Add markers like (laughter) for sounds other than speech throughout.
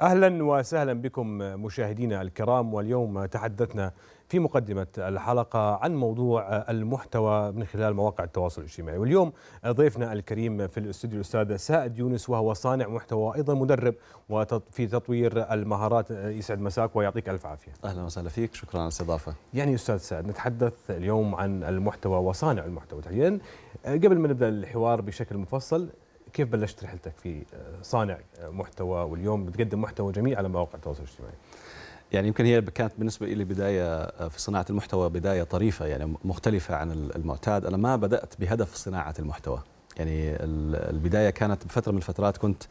اهلا وسهلا بكم مشاهدينا الكرام واليوم تحدثنا في مقدمه الحلقه عن موضوع المحتوى من خلال مواقع التواصل الاجتماعي واليوم ضيفنا الكريم في الاستوديو الاستاذ سائد يونس وهو صانع محتوى ايضا مدرب في تطوير المهارات يسعد مساك ويعطيك الف عافيه اهلا وسهلا فيك شكرا على الاستضافه يعني استاذ سائد نتحدث اليوم عن المحتوى وصانع المحتوى تحديدا قبل ما نبدا الحوار بشكل مفصل كيف بلشت رحلتك في آه، صانع آه، محتوى واليوم بتقدم محتوى جميل على مواقع التواصل الاجتماعي؟ يعني يمكن هي كانت بالنسبة لي بداية آه، في صناعة المحتوى بداية طريفة يعني مختلفة عن المعتاد أنا ما بدأت بهدف صناعة المحتوى يعني البداية كانت بفترة من الفترات كنت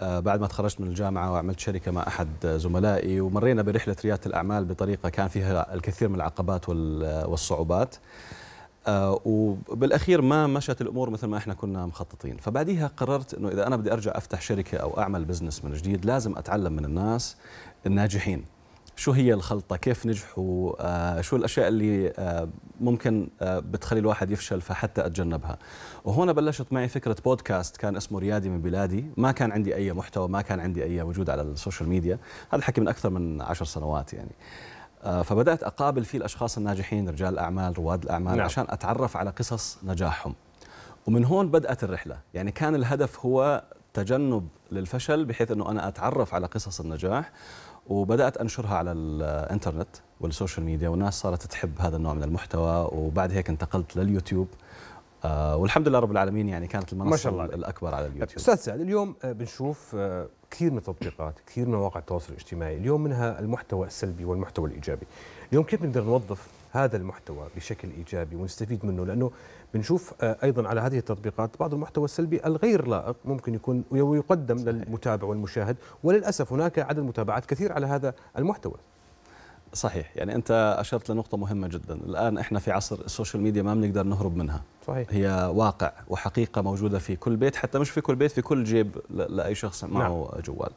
بعد ما تخرجت من الجامعة وعملت شركة مع أحد زملائي ومرينا برحلة ريادة الأعمال بطريقة كان فيها الكثير من العقبات والصعوبات آه، وبالاخير ما مشت الامور مثل ما احنا كنا مخططين فبعديها قررت انه اذا انا بدي ارجع افتح شركه او اعمل بزنس من جديد لازم اتعلم من الناس الناجحين شو هي الخلطه كيف نجحوا آه شو الاشياء اللي آه ممكن آه بتخلي الواحد يفشل فحتى اتجنبها وهنا بلشت معي فكره بودكاست كان اسمه ريادي من بلادي ما كان عندي اي محتوى ما كان عندي اي وجود على السوشيال ميديا هذا الحكي من اكثر من عشر سنوات يعني آه، فبدات اقابل فيه الاشخاص الناجحين رجال الاعمال رواد الاعمال نعم. عشان اتعرف على قصص نجاحهم ومن هون بدات الرحله يعني كان الهدف هو تجنب للفشل بحيث انه انا اتعرف على قصص النجاح وبدات انشرها على الانترنت والسوشيال ميديا والناس صارت تحب هذا النوع من المحتوى وبعد هيك انتقلت لليوتيوب آه، والحمد لله رب العالمين يعني كانت المنصه ما شاء الله الاكبر على اليوتيوب استاذ سعد اليوم آه، بنشوف آه، كثير من التطبيقات كثير من مواقع التواصل الاجتماعي اليوم منها المحتوى السلبي والمحتوى الايجابي اليوم كيف بنقدر نوظف هذا المحتوى بشكل ايجابي ونستفيد منه لانه بنشوف ايضا على هذه التطبيقات بعض المحتوى السلبي الغير لائق ممكن يكون ويقدم للمتابع والمشاهد وللاسف هناك عدد متابعات كثير على هذا المحتوى صحيح يعني انت اشرت لنقطه مهمه جدا الان احنا في عصر السوشيال ميديا ما بنقدر نهرب منها صحيح. هي واقع وحقيقه موجوده في كل بيت حتى مش في كل بيت في كل جيب لاي شخص معه نعم. جوال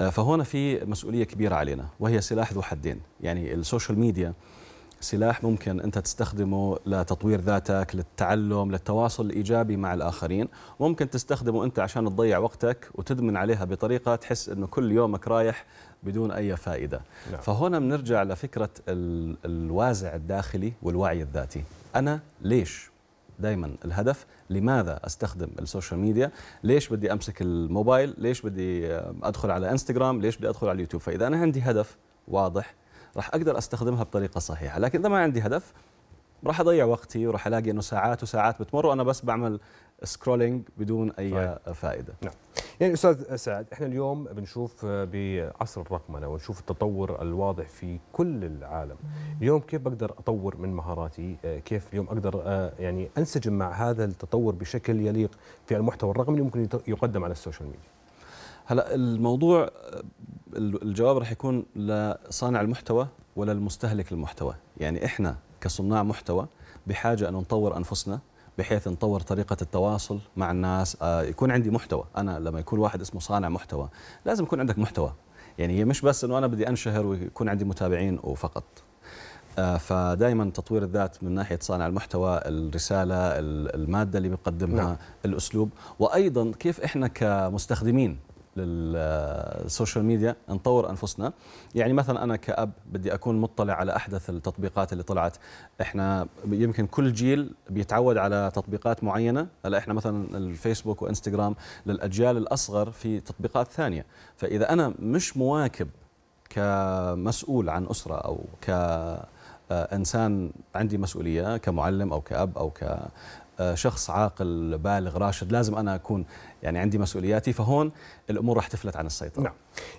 آه، فهنا في مسؤوليه كبيره علينا وهي سلاح ذو حدين يعني السوشيال ميديا سلاح ممكن انت تستخدمه لتطوير ذاتك للتعلم للتواصل الايجابي مع الاخرين ممكن تستخدمه انت عشان تضيع وقتك وتدمن عليها بطريقه تحس انه كل يومك رايح بدون اي فائده نعم. فهنا بنرجع لفكره ال الوازع الداخلي والوعي الذاتي انا ليش دائما الهدف لماذا استخدم السوشيال ميديا ليش بدي امسك الموبايل ليش بدي ادخل على انستغرام ليش بدي ادخل على اليوتيوب فاذا انا عندي هدف واضح راح اقدر استخدمها بطريقه صحيحه لكن اذا ما عندي هدف راح اضيع وقتي وراح الاقي انه ساعات وساعات بتمر وانا بس بعمل سكرولينج بدون اي طيب. فائده نعم يعني استاذ سعد احنا اليوم بنشوف بعصر الرقمنه ونشوف التطور الواضح في كل العالم اليوم كيف بقدر اطور من مهاراتي آه، كيف اليوم اقدر آه، يعني انسجم مع هذا التطور بشكل يليق في المحتوى الرقمي اللي ممكن يقدم على السوشيال ميديا هلا الموضوع الجواب رح يكون لصانع المحتوى ولا المستهلك المحتوى يعني احنا كصناع محتوى بحاجه ان نطور انفسنا بحيث نطور طريقة التواصل مع الناس آه يكون عندي محتوى أنا لما يكون واحد اسمه صانع محتوى لازم يكون عندك محتوى يعني هي مش بس أنه أنا بدي أنشهر ويكون عندي متابعين وفقط آه، فدائما تطوير الذات من ناحيه صانع المحتوى الرساله الماده اللي بيقدمها نعم. الاسلوب وايضا كيف احنا كمستخدمين للسوشيال ميديا نطور انفسنا يعني مثلا انا كاب بدي اكون مطلع على احدث التطبيقات اللي طلعت احنا يمكن كل جيل بيتعود على تطبيقات معينه هلا احنا مثلا الفيسبوك وانستغرام للاجيال الاصغر في تطبيقات ثانيه فاذا انا مش مواكب كمسؤول عن اسره او ك انسان عندي مسؤوليه كمعلم او كاب او ك آه، شخص عاقل بالغ راشد لازم انا اكون يعني عندي مسؤولياتي فهون الامور راح تفلت عن السيطره نعم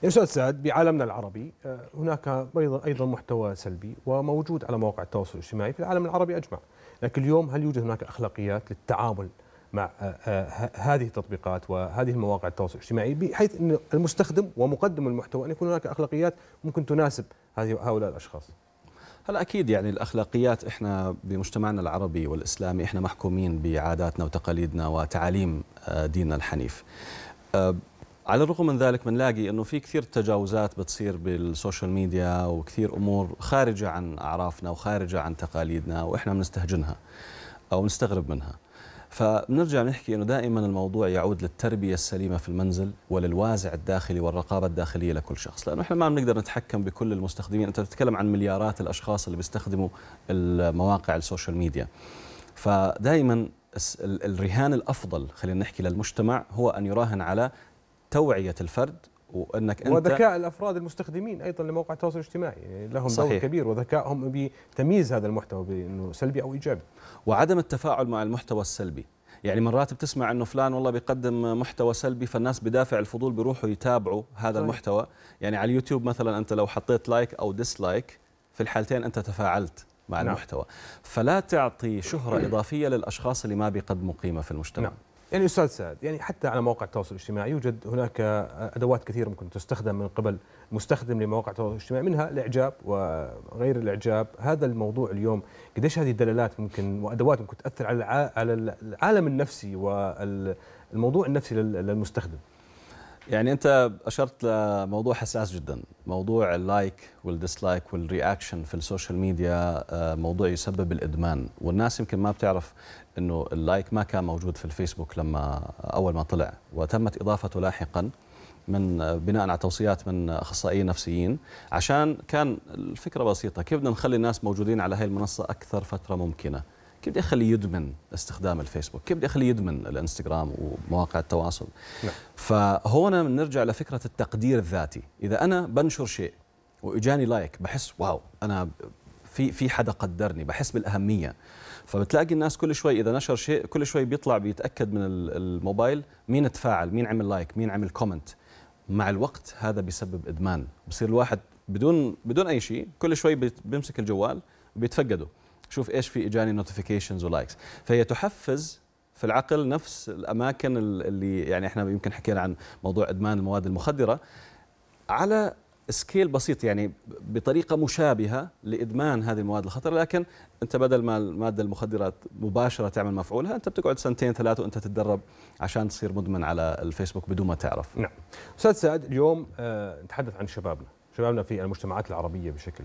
استاذ سعد بعالمنا العربي آه، هناك ايضا محتوى سلبي وموجود على مواقع التواصل الاجتماعي في العالم العربي اجمع لكن اليوم هل يوجد هناك اخلاقيات للتعامل مع آه، هذه التطبيقات وهذه المواقع التواصل الاجتماعي بحيث ان المستخدم ومقدم المحتوى ان يكون هناك اخلاقيات ممكن تناسب هذه هؤلاء الاشخاص هلا اكيد يعني الاخلاقيات احنا بمجتمعنا العربي والاسلامي احنا محكومين بعاداتنا وتقاليدنا وتعاليم آه، ديننا الحنيف آه، على الرغم من ذلك بنلاقي انه في كثير تجاوزات بتصير بالسوشيال ميديا وكثير امور خارجه عن اعرافنا وخارجه عن تقاليدنا واحنا بنستهجنها او نستغرب منها فبنرجع نحكي انه دائما الموضوع يعود للتربيه السليمه في المنزل وللوازع الداخلي والرقابه الداخليه لكل شخص، لانه احنا ما بنقدر نتحكم بكل المستخدمين، انت بتتكلم عن مليارات الاشخاص اللي بيستخدموا المواقع السوشيال ميديا. فدائما الرهان الافضل خلينا نحكي للمجتمع هو ان يراهن على توعيه الفرد وانك انت وذكاء الافراد المستخدمين ايضا لمواقع التواصل الاجتماعي لهم صحيح. دور كبير وذكائهم بتمييز هذا المحتوى بانه سلبي او ايجابي وعدم التفاعل مع المحتوى السلبي يعني مرات بتسمع انه فلان والله بيقدم محتوى سلبي فالناس بدافع الفضول بيروحوا يتابعوا هذا صحيح. المحتوى يعني على اليوتيوب مثلا انت لو حطيت لايك او ديسلايك في الحالتين انت تفاعلت مع نعم. المحتوى فلا تعطي شهرة (coughs) إضافية للأشخاص اللي ما بيقدموا قيمة في المجتمع نعم. يعني استاذ سعد يعني حتى على مواقع التواصل الاجتماعي يوجد هناك ادوات كثيره ممكن تستخدم من قبل مستخدم لمواقع التواصل الاجتماعي منها الاعجاب وغير الاعجاب هذا الموضوع اليوم قديش هذه الدلالات ممكن وادوات ممكن تاثر على على العالم النفسي والموضوع النفسي للمستخدم يعني انت اشرت لموضوع حساس جدا موضوع اللايك والديسلايك والرياكشن في السوشيال ميديا آه، موضوع يسبب الادمان والناس يمكن ما بتعرف انه اللايك ما كان موجود في الفيسبوك لما اول ما طلع وتمت اضافته لاحقا من آه، بناء على توصيات من اخصائيين نفسيين عشان كان الفكره بسيطه كيف بدنا نخلي الناس موجودين على هاي المنصه اكثر فتره ممكنه كيف بدي اخليه يدمن استخدام الفيسبوك كيف بدي اخليه يدمن الانستغرام ومواقع التواصل نعم. فهون بنرجع لفكره التقدير الذاتي اذا انا بنشر شيء واجاني لايك بحس واو انا في في حدا قدرني بحس بالاهميه فبتلاقي الناس كل شوي اذا نشر شيء كل شوي بيطلع بيتاكد من الموبايل مين تفاعل مين عمل لايك مين عمل كومنت مع الوقت هذا بيسبب ادمان بصير الواحد بدون بدون اي شيء كل شوي بيمسك الجوال بيتفقده شوف ايش في اجاني نوتيفيكيشنز ولايكس فهي تحفز في العقل نفس الاماكن اللي يعني احنا يمكن حكينا عن موضوع ادمان المواد المخدره على سكيل بسيط يعني بطريقه مشابهه لادمان هذه المواد الخطره لكن انت بدل ما الماده المخدره مباشره تعمل مفعولها انت بتقعد سنتين ثلاثه وانت تتدرب عشان تصير مدمن على الفيسبوك بدون ما تعرف. نعم. استاذ سعد اليوم آه، نتحدث عن شبابنا. شبابنا في المجتمعات العربيه بشكل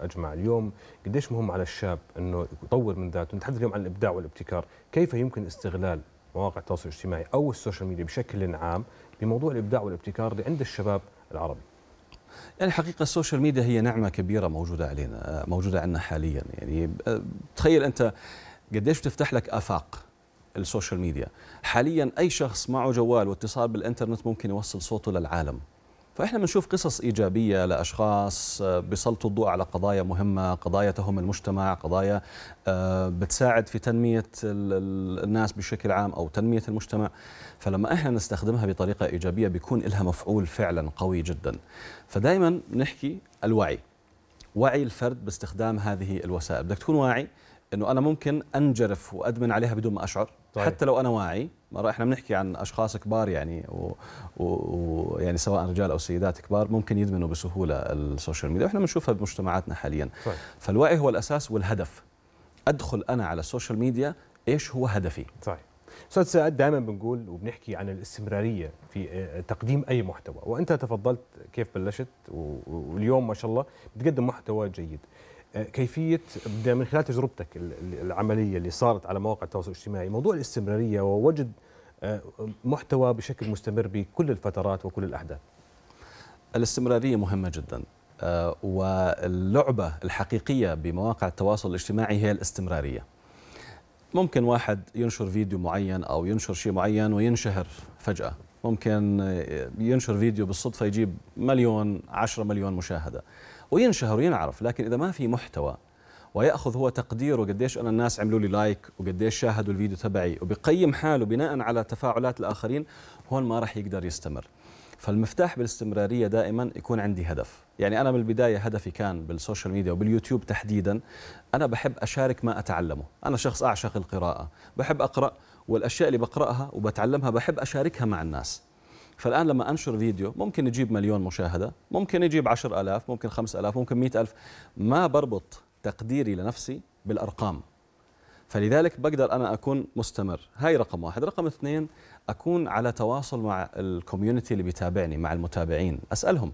اجمع اليوم قديش مهم على الشاب انه يطور من ذاته نتحدث اليوم عن الابداع والابتكار كيف يمكن استغلال مواقع التواصل الاجتماعي او السوشيال ميديا بشكل عام بموضوع الابداع والابتكار اللي عند الشباب العربي يعني حقيقة السوشيال ميديا هي نعمة كبيرة موجودة علينا موجودة عندنا حاليا يعني تخيل أنت قديش بتفتح لك آفاق السوشيال ميديا حاليا أي شخص معه جوال واتصال بالإنترنت ممكن يوصل صوته للعالم فإحنا بنشوف قصص إيجابية لأشخاص آه، بيسلطوا الضوء على قضايا مهمة قضايا تهم المجتمع قضايا آه، بتساعد في تنمية الناس بشكل عام أو تنمية المجتمع فلما إحنا نستخدمها بطريقة إيجابية بيكون لها مفعول فعلا قوي جدا فدائما نحكي الوعي وعي الفرد باستخدام هذه الوسائل بدك تكون واعي انه انا ممكن انجرف وادمن عليها بدون ما اشعر طيب. حتى لو انا واعي مرة احنا بنحكي عن اشخاص كبار يعني ويعني و... يعني سواء رجال او سيدات كبار ممكن يدمنوا بسهوله السوشيال ميديا واحنا بنشوفها بمجتمعاتنا حاليا صحيح. طيب. فالوعي هو الاساس والهدف ادخل انا على السوشيال ميديا ايش هو هدفي صحيح طيب. استاذ سعد دائما بنقول وبنحكي عن الاستمراريه في آه، تقديم اي محتوى وانت تفضلت كيف بلشت واليوم ما شاء الله بتقدم محتوى جيد كيفيه من خلال تجربتك العمليه اللي صارت على مواقع التواصل الاجتماعي موضوع الاستمراريه ووجد آه، محتوى بشكل مستمر بكل الفترات وكل الاحداث الاستمراريه مهمه جدا آه، واللعبه الحقيقيه بمواقع التواصل الاجتماعي هي الاستمراريه ممكن واحد ينشر فيديو معين او ينشر شيء معين وينشهر فجاه ممكن ينشر فيديو بالصدفه يجيب مليون 10 مليون مشاهده وينشهر وينعرف لكن اذا ما في محتوى وياخذ هو تقديره قديش انا الناس عملوا لي لايك وقديش شاهدوا الفيديو تبعي وبقيم حاله بناء على تفاعلات الاخرين هون ما راح يقدر يستمر فالمفتاح بالاستمراريه دائما يكون عندي هدف يعني انا من البدايه هدفي كان بالسوشيال ميديا وباليوتيوب تحديدا انا بحب اشارك ما اتعلمه انا شخص اعشق القراءه بحب اقرا والاشياء اللي بقراها وبتعلمها بحب اشاركها مع الناس فالآن لما أنشر فيديو ممكن يجيب مليون مشاهدة ممكن يجيب عشر ألاف ممكن خمس ألاف ممكن مئة ألف ما بربط تقديري لنفسي بالأرقام فلذلك بقدر أنا أكون مستمر هاي رقم واحد رقم اثنين أكون على تواصل مع الكوميونتي اللي بيتابعني مع المتابعين أسألهم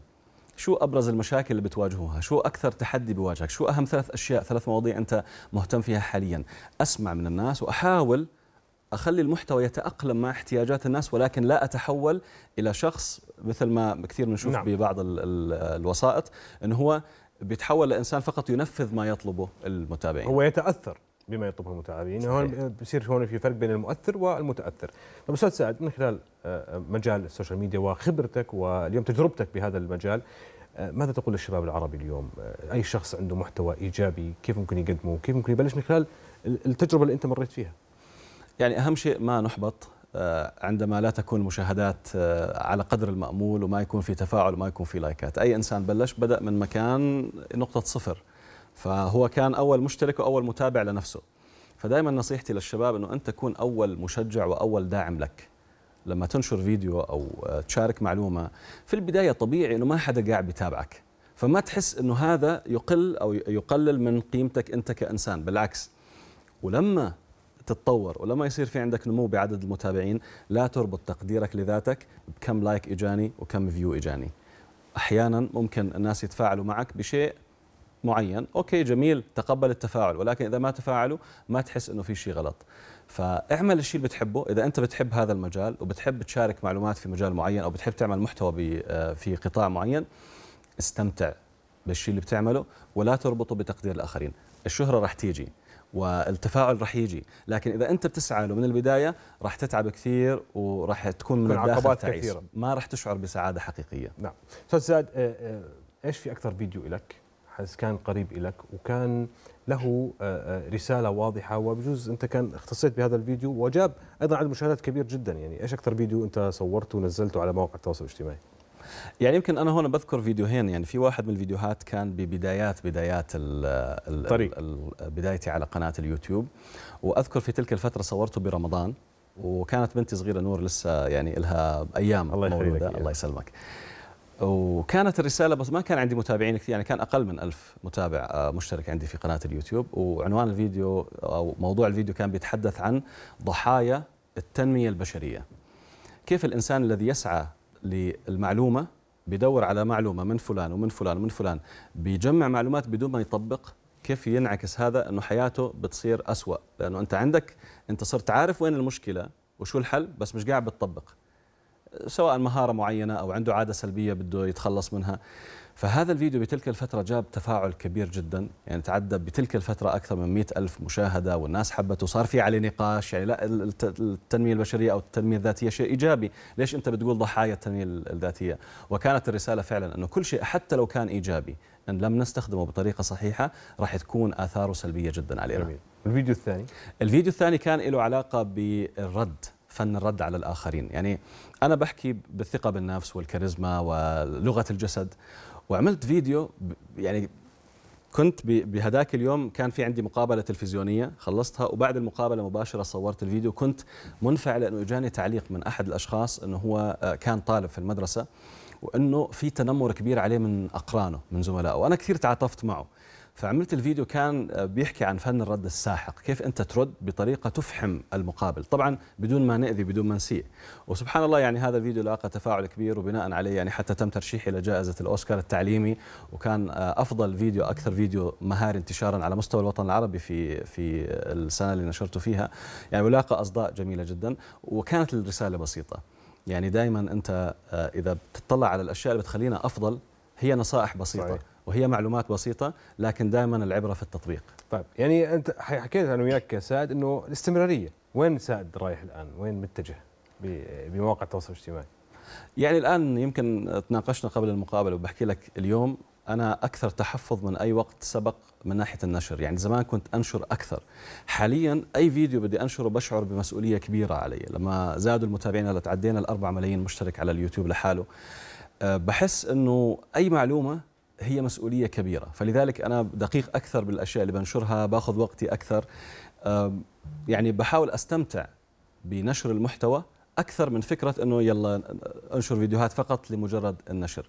شو أبرز المشاكل اللي بتواجهوها شو أكثر تحدي بيواجهك شو أهم ثلاث أشياء ثلاث مواضيع أنت مهتم فيها حاليا أسمع من الناس وأحاول اخلي المحتوى يتاقلم مع احتياجات الناس ولكن لا اتحول الى شخص مثل ما كثير نشوف نعم. ببعض الوسائط انه هو بيتحول لانسان فقط ينفذ ما يطلبه المتابعين هو يتاثر بما يطلبه المتابعين صحيح. هون بصير هون في فرق بين المؤثر والمتاثر طب استاذ سعد من خلال آه، آه، مجال السوشيال ميديا وخبرتك واليوم تجربتك بهذا المجال آه، ماذا تقول للشباب العربي اليوم اي شخص عنده محتوى ايجابي كيف ممكن يقدمه كيف ممكن يبلش من خلال التجربه اللي انت مريت فيها يعني أهم شيء ما نحبط آه، عندما لا تكون المشاهدات آه، على قدر المأمول وما يكون في تفاعل وما يكون في لايكات أي إنسان بلش بدأ من مكان نقطة صفر فهو كان أول مشترك وأول متابع لنفسه فدائما نصيحتي للشباب أنه أنت تكون أول مشجع وأول داعم لك لما تنشر فيديو أو آه، تشارك معلومة في البداية طبيعي أنه ما حدا قاعد بيتابعك فما تحس أنه هذا يقل أو يقلل من قيمتك أنت كإنسان بالعكس ولما تتطور ولما يصير في عندك نمو بعدد المتابعين لا تربط تقديرك لذاتك بكم لايك اجاني وكم فيو اجاني احيانا ممكن الناس يتفاعلوا معك بشيء معين اوكي جميل تقبل التفاعل ولكن اذا ما تفاعلوا ما تحس انه في شيء غلط فاعمل الشيء اللي بتحبه اذا انت بتحب هذا المجال وبتحب تشارك معلومات في مجال معين او بتحب تعمل محتوى آه، في قطاع معين استمتع بالشيء اللي بتعمله ولا تربطه بتقدير الاخرين الشهره راح تيجي والتفاعل راح يجي لكن اذا انت بتسعى له من البدايه راح تتعب كثير وراح تكون من الداخل تعيس كثيرة. ما راح تشعر بسعاده حقيقيه نعم استاذ زاد آه، آه، ايش في اكثر فيديو لك حس كان قريب لك وكان له آه، رساله واضحه وبجوز انت كان اختصيت بهذا الفيديو وجاب ايضا عدد مشاهدات كبير جدا يعني ايش اكثر فيديو انت صورته ونزلته على مواقع التواصل الاجتماعي يعني يمكن انا هون بذكر فيديوهين يعني في واحد من الفيديوهات كان ببدايات بدايات الطريق بدايتي على قناه اليوتيوب واذكر في تلك الفتره صورته برمضان وكانت بنتي صغيره نور لسه يعني لها ايام الله مولوده الله يسلمك وكانت الرسالة بس ما كان عندي متابعين كثير يعني كان أقل من ألف متابع آه، مشترك عندي في قناة اليوتيوب وعنوان الفيديو أو موضوع الفيديو كان بيتحدث عن ضحايا التنمية البشرية كيف الإنسان الذي يسعى للمعلومه بدور على معلومه من فلان ومن فلان ومن فلان بيجمع معلومات بدون ما يطبق كيف ينعكس هذا انه حياته بتصير أسوأ لانه انت عندك انت صرت عارف وين المشكله وشو الحل بس مش قاعد بتطبق سواء مهاره معينه او عنده عاده سلبيه بده يتخلص منها فهذا الفيديو بتلك الفترة جاب تفاعل كبير جدا يعني تعدى بتلك الفترة أكثر من مئة ألف مشاهدة والناس حبته وصار في عليه نقاش يعني لا التنمية البشرية أو التنمية الذاتية شيء إيجابي ليش أنت بتقول ضحايا التنمية الذاتية وكانت الرسالة فعلا أنه كل شيء حتى لو كان إيجابي ان لم نستخدمه بطريقه صحيحه راح تكون اثاره سلبيه جدا علينا. جميل. الفيديو الثاني الفيديو الثاني كان له علاقه بالرد فن الرد على الاخرين، يعني انا بحكي بالثقه بالنفس والكاريزما ولغه الجسد وعملت فيديو يعني كنت بهذاك اليوم كان في عندي مقابله تلفزيونيه خلصتها وبعد المقابله مباشره صورت الفيديو كنت منفعل لانه اجاني تعليق من احد الاشخاص انه هو آه، كان طالب في المدرسه وانه في تنمر كبير عليه من اقرانه من زملائه وانا كثير تعاطفت معه فعملت الفيديو كان بيحكي عن فن الرد الساحق كيف انت ترد بطريقه تفحم المقابل طبعا بدون ما ناذي بدون ما نسيء وسبحان الله يعني هذا الفيديو لاقى تفاعل كبير وبناء عليه يعني حتى تم ترشيحي لجائزه الاوسكار التعليمي وكان افضل فيديو اكثر فيديو مهاري انتشارا على مستوى الوطن العربي في في السنه اللي نشرته فيها يعني ولاقى اصداء جميله جدا وكانت الرساله بسيطه يعني دائما أنت آه، إذا بتطلع على الأشياء اللي بتخلينا أفضل هي نصائح بسيطة صحيح. وهي معلومات بسيطة لكن دائما العبرة في التطبيق طيب يعني أنت حكيت أنا وياك يا سعد أنه الاستمرارية وين سعد رايح الآن وين متجه بمواقع التواصل الاجتماعي يعني الآن يمكن تناقشنا قبل المقابلة وبحكي لك اليوم انا اكثر تحفظ من اي وقت سبق من ناحيه النشر يعني زمان كنت انشر اكثر حاليا اي فيديو بدي انشره بشعر بمسؤوليه كبيره علي لما زادوا المتابعين هلا تعدينا الأربعة ملايين مشترك على اليوتيوب لحاله أه، بحس انه اي معلومه هي مسؤوليه كبيره فلذلك انا دقيق اكثر بالاشياء اللي بنشرها باخذ وقتي اكثر أه، يعني بحاول استمتع بنشر المحتوى اكثر من فكره انه يلا انشر فيديوهات فقط لمجرد النشر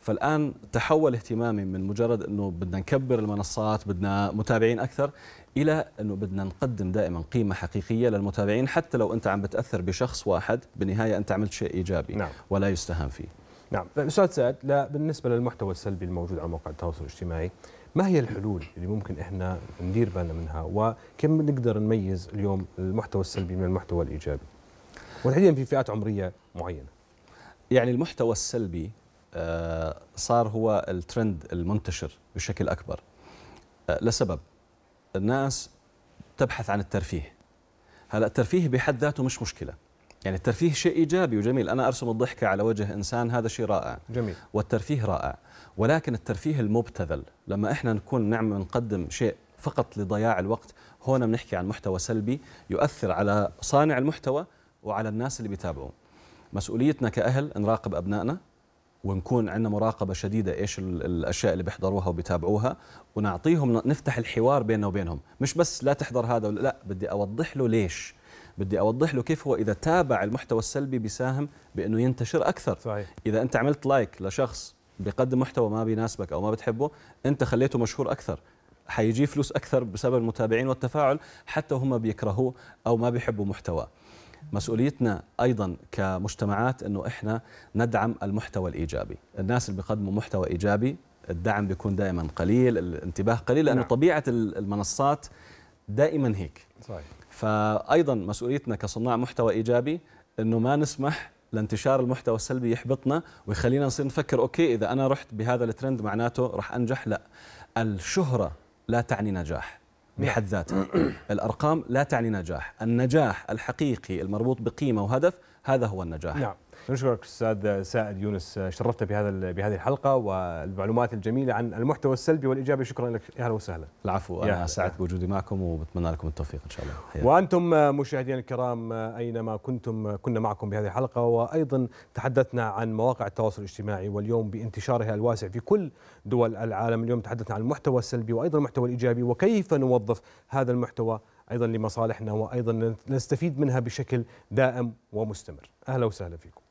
فالان تحول اهتمامي من مجرد انه بدنا نكبر المنصات بدنا متابعين اكثر الى انه بدنا نقدم دائما قيمه حقيقيه للمتابعين حتى لو انت عم بتاثر بشخص واحد بالنهايه انت عملت شيء ايجابي نعم. ولا يستهان فيه نعم استاذ سعد لا بالنسبه للمحتوى السلبي الموجود على مواقع التواصل الاجتماعي ما هي الحلول اللي ممكن احنا ندير بالنا منها وكم نقدر نميز اليوم المحتوى السلبي من المحتوى الايجابي وتحديدا في فئات عمريه معينه يعني المحتوى السلبي آه، صار هو الترند المنتشر بشكل اكبر آه، لسبب الناس تبحث عن الترفيه هلا الترفيه بحد ذاته مش مشكله يعني الترفيه شيء ايجابي وجميل انا ارسم الضحكه على وجه انسان هذا شيء رائع جميل والترفيه رائع ولكن الترفيه المبتذل لما احنا نكون نعمل نقدم شيء فقط لضياع الوقت هون بنحكي عن محتوى سلبي يؤثر على صانع المحتوى وعلى الناس اللي بيتابعوا مسؤوليتنا كأهل نراقب أبنائنا ونكون عندنا مراقبة شديدة إيش الأشياء اللي بيحضروها وبيتابعوها ونعطيهم نفتح الحوار بيننا وبينهم مش بس لا تحضر هذا ولا لا بدي أوضح له ليش بدي اوضح له كيف هو اذا تابع المحتوى السلبي بيساهم بانه ينتشر اكثر صحيح. اذا انت عملت لايك لشخص بيقدم محتوى ما بيناسبك او ما بتحبه انت خليته مشهور اكثر حيجي فلوس اكثر بسبب المتابعين والتفاعل حتى هم بيكرهوه او ما بيحبوا محتواه مسؤوليتنا ايضا كمجتمعات انه احنا ندعم المحتوى الايجابي الناس اللي بيقدموا محتوى ايجابي الدعم بيكون دائما قليل الانتباه قليل لانه نعم. طبيعه المنصات دائما هيك صحيح فايضا مسؤوليتنا كصناع محتوى ايجابي انه ما نسمح لانتشار المحتوى السلبي يحبطنا ويخلينا نصير نفكر اوكي اذا انا رحت بهذا الترند معناته راح انجح لا الشهره لا تعني نجاح بحد نعم. ذاته الأرقام لا تعني نجاح النجاح الحقيقي المربوط بقيمة وهدف هذا هو النجاح نعم. نشكرك استاذ سائد يونس شرفت بهذا بهذه الحلقه والمعلومات الجميله عن المحتوى السلبي والايجابي شكرا لك اهلا وسهلا العفو انا سعدت بوجودي معكم وبتمنى لكم التوفيق ان شاء الله حياتي. وانتم مشاهدينا الكرام اينما كنتم كنا معكم بهذه الحلقه وايضا تحدثنا عن مواقع التواصل الاجتماعي واليوم بانتشارها الواسع في كل دول العالم اليوم تحدثنا عن المحتوى السلبي وايضا المحتوى الايجابي وكيف نوظف هذا المحتوى ايضا لمصالحنا وايضا نستفيد منها بشكل دائم ومستمر اهلا وسهلا فيكم